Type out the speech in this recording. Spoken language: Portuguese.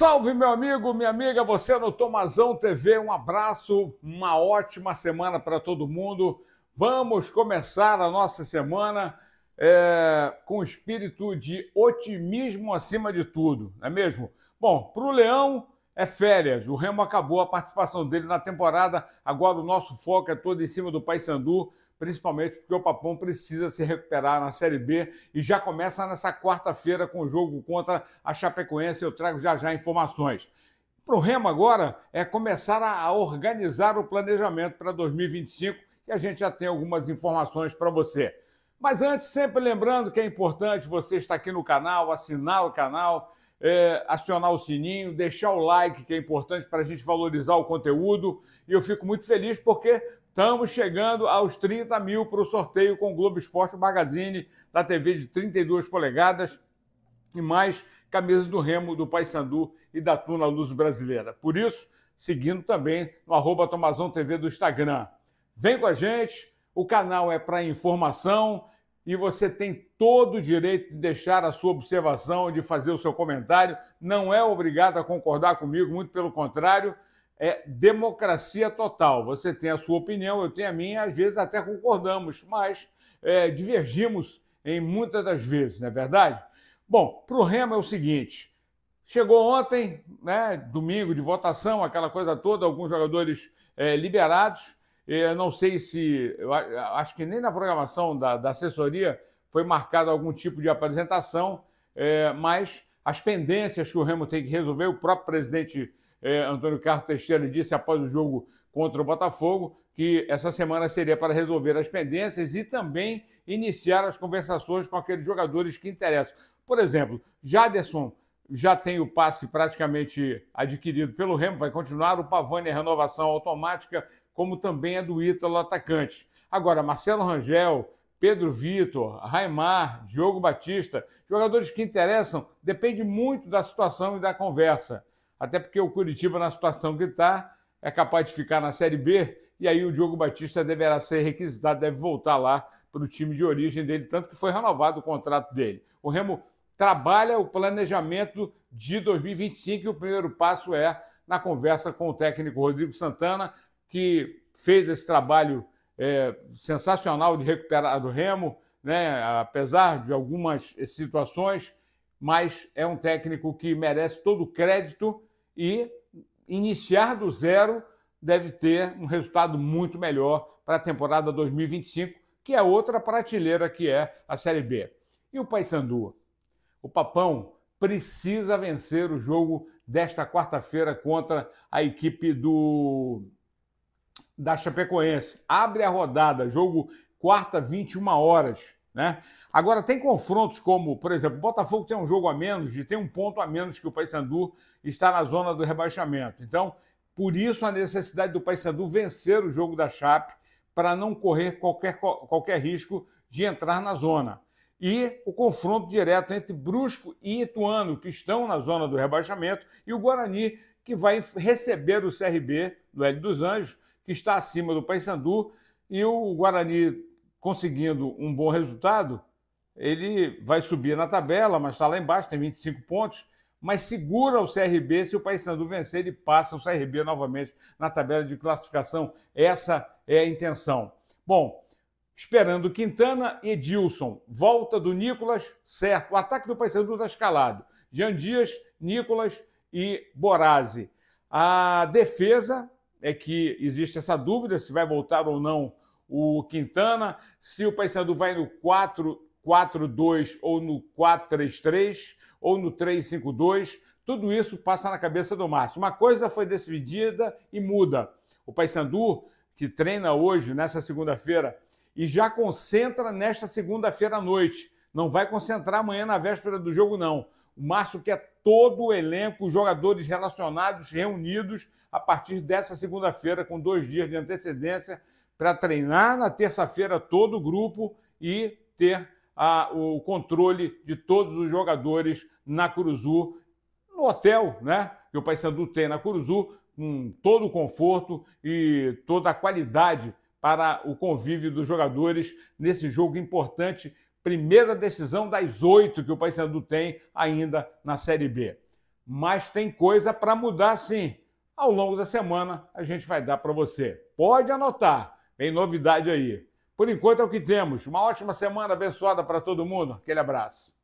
Salve, meu amigo, minha amiga, você no Tomazão TV. Um abraço, uma ótima semana para todo mundo. Vamos começar a nossa semana é, com espírito de otimismo acima de tudo, não é mesmo? Bom, para o Leão é férias. O Remo acabou a participação dele na temporada. Agora o nosso foco é todo em cima do Paysandu principalmente porque o Papão precisa se recuperar na Série B e já começa nessa quarta-feira com o jogo contra a Chapecoense. Eu trago já já informações. Para o Remo agora é começar a organizar o planejamento para 2025, e a gente já tem algumas informações para você. Mas antes, sempre lembrando que é importante você estar aqui no canal, assinar o canal, é, acionar o sininho, deixar o like, que é importante para a gente valorizar o conteúdo. E eu fico muito feliz porque Estamos chegando aos 30 mil para o sorteio com o Globo Esporte Magazine, da TV de 32 polegadas e mais camisa do Remo, do Paysandu e da Tuna Luz Brasileira. Por isso, seguindo também no arroba Tomazão TV do Instagram. Vem com a gente, o canal é para informação e você tem todo o direito de deixar a sua observação, de fazer o seu comentário. Não é obrigado a concordar comigo, muito pelo contrário é democracia total. Você tem a sua opinião, eu tenho a minha, às vezes até concordamos, mas é, divergimos em muitas das vezes, não é verdade? Bom, para o Remo é o seguinte: chegou ontem, né, domingo de votação, aquela coisa toda, alguns jogadores é, liberados. Eu é, não sei se. Acho que nem na programação da, da assessoria foi marcado algum tipo de apresentação, é, mas as pendências que o Remo tem que resolver, o próprio presidente é, Antônio Carlos Teixeira disse após o jogo contra o Botafogo que essa semana seria para resolver as pendências e também iniciar as conversações com aqueles jogadores que interessam. Por exemplo, Jaderson já tem o passe praticamente adquirido pelo Remo, vai continuar. O Pavani é renovação automática, como também é do Ítalo atacante. Agora, Marcelo Rangel, Pedro Vitor, Raimar, Diogo Batista, jogadores que interessam, depende muito da situação e da conversa. Até porque o Curitiba, na situação que está, é capaz de ficar na Série B e aí o Diogo Batista deverá ser requisitado, deve voltar lá para o time de origem dele, tanto que foi renovado o contrato dele. O Remo trabalha o planejamento de 2025 e o primeiro passo é na conversa com o técnico Rodrigo Santana, que fez esse trabalho é, sensacional de recuperar do Remo, né? apesar de algumas situações, mas é um técnico que merece todo o crédito e iniciar do zero deve ter um resultado muito melhor para a temporada 2025, que é outra prateleira que é a Série B. E o Paysandu? O Papão precisa vencer o jogo desta quarta-feira contra a equipe do da Chapecoense. Abre a rodada, jogo quarta, 21 horas. Né? Agora, tem confrontos como, por exemplo, o Botafogo tem um jogo a menos e tem um ponto a menos que o Paysandu está na zona do rebaixamento. Então, por isso a necessidade do Paysandu vencer o jogo da Chape para não correr qualquer, qualquer risco de entrar na zona. E o confronto direto entre Brusco e Ituano, que estão na zona do rebaixamento, e o Guarani, que vai receber o CRB do Hélio dos Anjos, que está acima do Paysandu, e o Guarani conseguindo um bom resultado, ele vai subir na tabela, mas está lá embaixo, tem 25 pontos, mas segura o CRB. Se o Paysandu vencer, ele passa o CRB novamente na tabela de classificação. Essa é a intenção. Bom, esperando Quintana, e Edilson. Volta do Nicolas, certo. O ataque do Paysandu está escalado. Jean Dias, Nicolas e Borazzi. A defesa é que existe essa dúvida se vai voltar ou não o Quintana, se o Paysandu vai no 4-4-2 ou no 4-3-3 ou no 3-5-2, tudo isso passa na cabeça do Márcio. Uma coisa foi decidida e muda. O Paysandu, que treina hoje, nessa segunda-feira, e já concentra nesta segunda-feira à noite. Não vai concentrar amanhã na véspera do jogo, não. O Márcio quer todo o elenco, os jogadores relacionados, reunidos a partir dessa segunda-feira, com dois dias de antecedência, para treinar na terça-feira todo o grupo e ter a, o controle de todos os jogadores na Curuzu, no hotel, né? Que o Paysandu tem na Curuzu, com todo o conforto e toda a qualidade para o convívio dos jogadores nesse jogo importante, primeira decisão das oito que o Paysandu tem ainda na Série B. Mas tem coisa para mudar sim. Ao longo da semana a gente vai dar para você. Pode anotar tem novidade aí. Por enquanto é o que temos. Uma ótima semana abençoada para todo mundo. Aquele abraço.